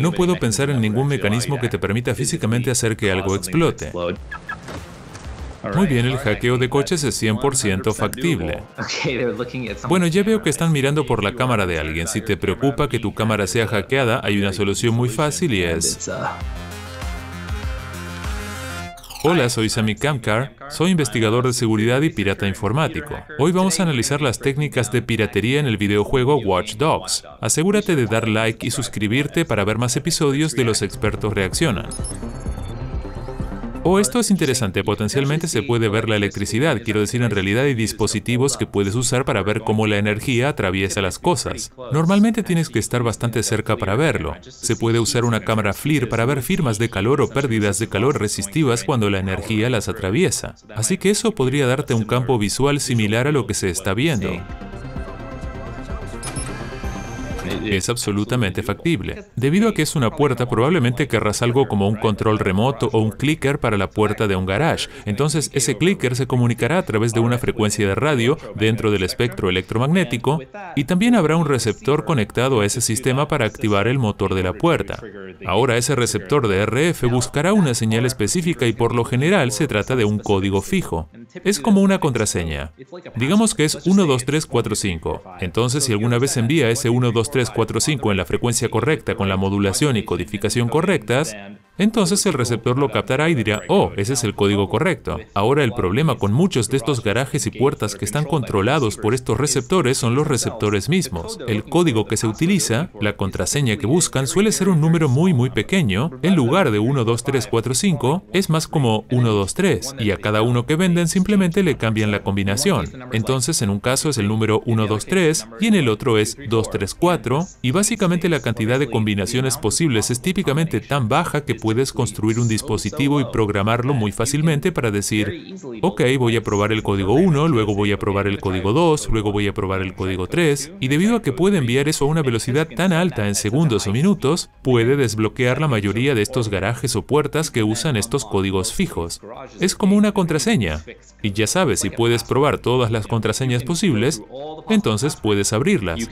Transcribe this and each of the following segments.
No puedo pensar en ningún mecanismo que te permita físicamente hacer que algo explote. Muy bien, el hackeo de coches es 100% factible. Bueno, ya veo que están mirando por la cámara de alguien. Si te preocupa que tu cámara sea uh, hackeada, hay una solución muy fácil y es... Hola, soy Sami Kamkar, soy investigador de seguridad y pirata informático. Hoy vamos a analizar las técnicas de piratería en el videojuego Watch Dogs. Asegúrate de dar like y suscribirte para ver más episodios de Los Expertos Reaccionan. Oh, esto es interesante, potencialmente se puede ver la electricidad, quiero decir, en realidad hay dispositivos que puedes usar para ver cómo la energía atraviesa las cosas. Normalmente tienes que estar bastante cerca para verlo. Se puede usar una cámara FLIR para ver firmas de calor o pérdidas de calor resistivas cuando la energía las atraviesa. Así que eso podría darte un campo visual similar a lo que se está viendo. Eh, es absolutamente factible. Debido a que es una puerta, probablemente querrás algo como un control remoto o un clicker para la puerta de un garage. Entonces, ese clicker se comunicará a través de una frecuencia de radio dentro del espectro electromagnético y también habrá un receptor conectado a ese sistema para activar el motor de la puerta. Ahora, ese receptor de RF buscará una señal específica y por lo general se trata de un código fijo. Es como una contraseña. Digamos que es 12345. Entonces, si alguna vez envía ese 12345, en la frecuencia correcta, con la modulación y codificación correctas, entonces el receptor lo captará y dirá, oh, ese es el código correcto. Ahora el problema con muchos de estos garajes y puertas que están controlados por estos receptores son los receptores mismos. El código que se utiliza, la contraseña que buscan, suele ser un número muy muy pequeño, en lugar de 12345, es más como 123, y a cada uno que venden simplemente le cambian la combinación. Entonces en un caso es el número 123 y en el otro es 234, y básicamente la cantidad de combinaciones posibles es típicamente tan baja que puedes construir un dispositivo y programarlo muy fácilmente para decir, ok, voy a probar el código 1, luego voy a probar el código 2, luego voy a probar el código 3, y debido a que puede enviar eso a una velocidad tan alta en segundos o minutos, puede desbloquear la mayoría de estos garajes o puertas que usan estos códigos fijos. Es como una contraseña. Y ya sabes, si puedes probar todas las contraseñas posibles, entonces puedes abrirlas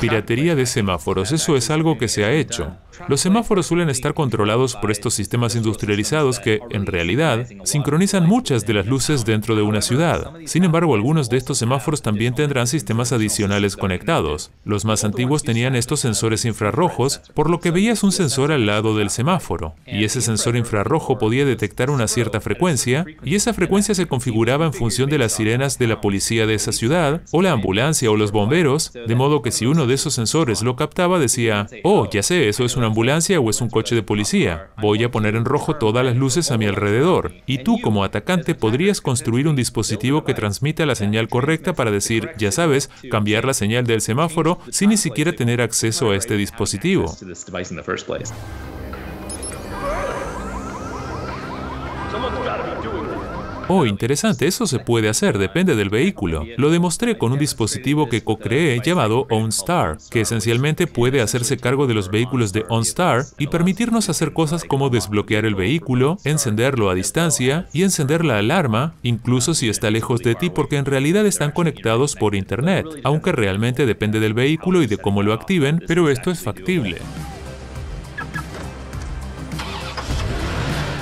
piratería de semáforos, eso es algo que se ha hecho. Los semáforos suelen estar controlados por estos sistemas industrializados que, en realidad, sincronizan muchas de las luces dentro de una ciudad. Sin embargo, algunos de estos semáforos también tendrán sistemas adicionales conectados. Los más antiguos tenían estos sensores infrarrojos, por lo que veías un sensor al lado del semáforo, y ese sensor infrarrojo podía detectar una cierta frecuencia, y esa frecuencia se configuraba en función de las sirenas de la policía de esa ciudad, o la ambulancia o los bomberos, de modo que si uno de esos sensores lo captaba, decía, oh, ya sé, eso es una ambulancia o es un coche de policía. Voy a poner en rojo todas las luces a mi alrededor. Y tú, como atacante, podrías construir un dispositivo que transmita la señal correcta para decir, ya sabes, cambiar la señal del semáforo sin ni siquiera tener acceso a este dispositivo. Oh, interesante, eso se puede hacer, depende del vehículo. Lo demostré con un dispositivo que co-creé llamado OnStar, que esencialmente puede hacerse cargo de los vehículos de OnStar y permitirnos hacer cosas como desbloquear el vehículo, encenderlo a distancia y encender la alarma, incluso si está lejos de ti porque en realidad están conectados por Internet, aunque realmente depende del vehículo y de cómo lo activen, pero esto es factible.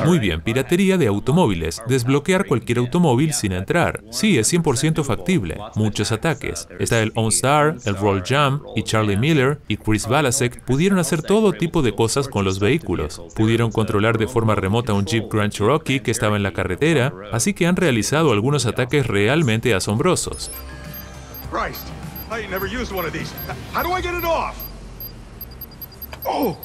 Muy bien, piratería de automóviles, desbloquear cualquier automóvil sin entrar. Sí, es 100% factible. Muchos ataques. Está el OnStar, el Roll Jam, y Charlie Miller y Chris Balasek pudieron hacer todo tipo de cosas con los vehículos. Pudieron controlar de forma remota un Jeep Grand Cherokee que estaba en la carretera, así que han realizado algunos ataques realmente asombrosos. Christ, I never used one of these. Oh!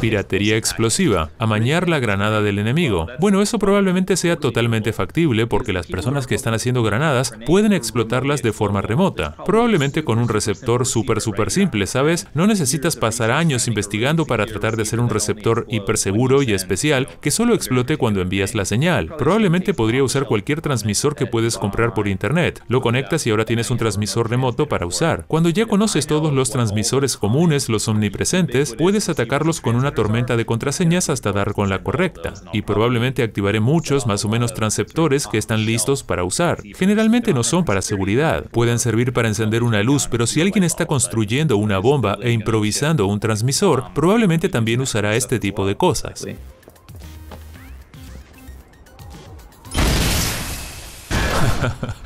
piratería explosiva, amañar la granada del enemigo. Bueno, eso probablemente sea totalmente factible porque las personas que están haciendo granadas pueden explotarlas de forma remota, probablemente con un receptor súper, súper simple, ¿sabes? No necesitas pasar años investigando para tratar de hacer un receptor hiperseguro y especial que solo explote cuando envías la señal. Probablemente podría usar cualquier transmisor que puedes comprar por internet. Lo conectas y ahora tienes un transmisor remoto para usar. Cuando ya conoces todos los transmisores comunes, los omnipresentes, puedes atacarlos con una tormenta de contraseñas hasta dar con la correcta, y probablemente activaré muchos más o menos transceptores que están listos para usar. Generalmente no son para seguridad, pueden servir para encender una luz, pero si alguien está construyendo una bomba e improvisando un transmisor, probablemente también usará este tipo de cosas.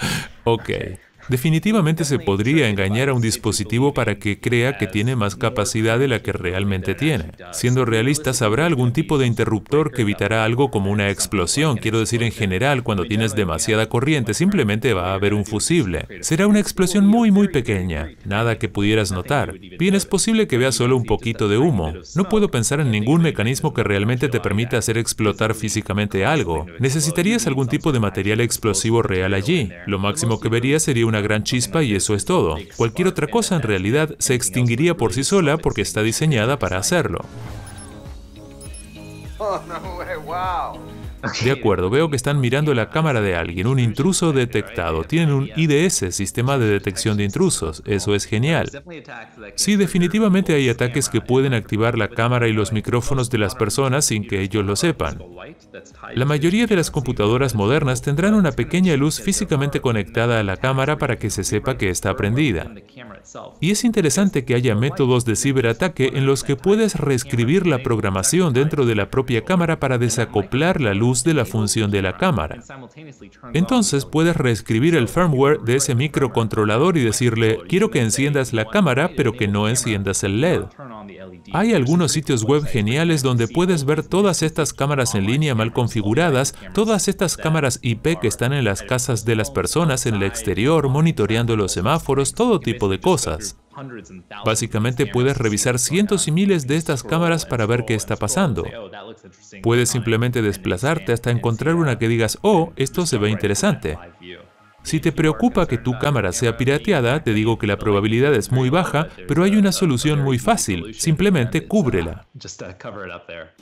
ok. Definitivamente se podría engañar a un dispositivo para que crea que tiene más capacidad de la que realmente tiene. Siendo realistas, habrá algún tipo de interruptor que evitará algo como una explosión. Quiero decir, en general, cuando tienes demasiada corriente, simplemente va a haber un fusible. Será una explosión muy, muy pequeña, nada que pudieras notar. Bien, es posible que veas solo un poquito de humo. No puedo pensar en ningún mecanismo que realmente te permita hacer explotar físicamente algo. Necesitarías algún tipo de material explosivo real allí. Lo máximo que verías sería un una gran chispa y eso es todo. Cualquier otra cosa en realidad se extinguiría por sí sola porque está diseñada para hacerlo. Oh, De acuerdo, veo que están mirando la cámara de alguien, un intruso detectado. Tienen un IDS, Sistema de Detección de Intrusos. Eso es genial. Sí, definitivamente hay ataques que pueden activar la cámara y los micrófonos de las personas sin que ellos lo sepan. La mayoría de las computadoras modernas tendrán una pequeña luz físicamente conectada a la cámara para que se sepa que está prendida. Y es interesante que haya métodos de ciberataque en los que puedes reescribir la programación dentro de la propia cámara para desacoplar la luz de la función de la cámara. Entonces puedes reescribir el firmware de ese microcontrolador y decirle, quiero que enciendas la cámara, pero que no enciendas el LED. Hay algunos sitios web geniales donde puedes ver todas estas cámaras en línea mal configuradas, todas estas cámaras IP que están en las casas de las personas en el exterior, monitoreando los semáforos, todo tipo de cosas. Básicamente puedes revisar cientos y miles de estas cámaras para ver qué está pasando. Oh, puedes simplemente desplazarte hasta encontrar una que digas, oh, esto se ve interesante. Si te preocupa que tu cámara sea pirateada, te digo que la probabilidad es muy baja, pero hay una solución muy fácil, simplemente uh, cúbrela.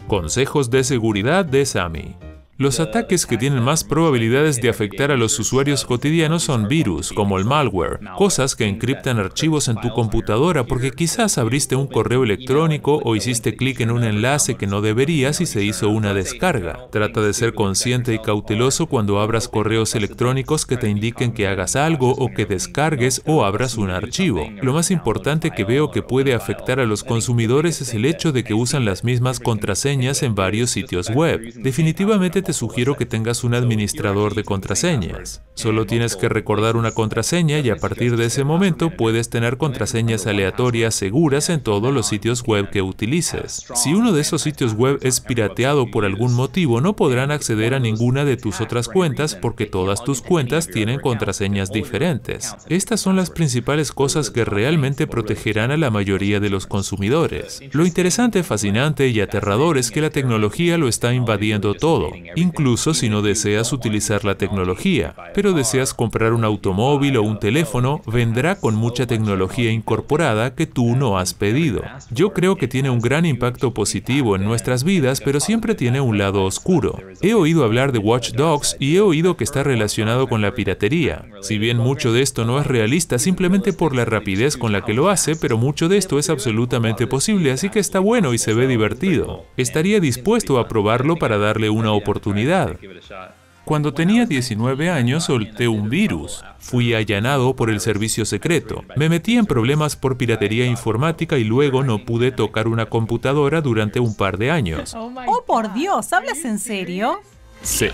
Consejos de seguridad de Sami. Los ataques que tienen más probabilidades de afectar a los usuarios cotidianos son virus, como el malware, cosas que encriptan archivos en tu computadora porque quizás abriste un correo electrónico o hiciste clic en un enlace que no deberías y se hizo una descarga. Trata de ser consciente y cauteloso cuando abras correos electrónicos que te indiquen que hagas algo o que descargues o abras un archivo. Lo más importante que veo que puede afectar a los consumidores es el hecho de que usan las mismas contraseñas en varios sitios web. Definitivamente te sugiero que tengas un administrador de contraseñas. Solo tienes que recordar una contraseña y a partir de ese momento puedes tener contraseñas aleatorias seguras en todos los sitios web que utilices. Si uno de esos sitios web es pirateado por algún motivo, no podrán acceder a ninguna de tus otras cuentas porque todas tus cuentas tienen contraseñas diferentes. Estas son las principales cosas que realmente protegerán a la mayoría de los consumidores. Lo interesante, fascinante y aterrador es que la tecnología lo está invadiendo todo incluso si no deseas utilizar la tecnología, pero deseas comprar un automóvil o un teléfono, vendrá con mucha tecnología incorporada que tú no has pedido. Yo creo que tiene un gran impacto positivo en nuestras vidas, pero siempre tiene un lado oscuro. He oído hablar de Watch Dogs y he oído que está relacionado con la piratería. Si bien mucho de esto no es realista simplemente por la rapidez con la que lo hace, pero mucho de esto es absolutamente posible, así que está bueno y se ve divertido. Estaría dispuesto a probarlo para darle una oportunidad cuando tenía 19 años solté un virus. Fui allanado por el servicio secreto. Me metí en problemas por piratería informática y luego no pude tocar una computadora durante un par de años. ¡Oh, por Dios! ¿Hablas en serio? Sí.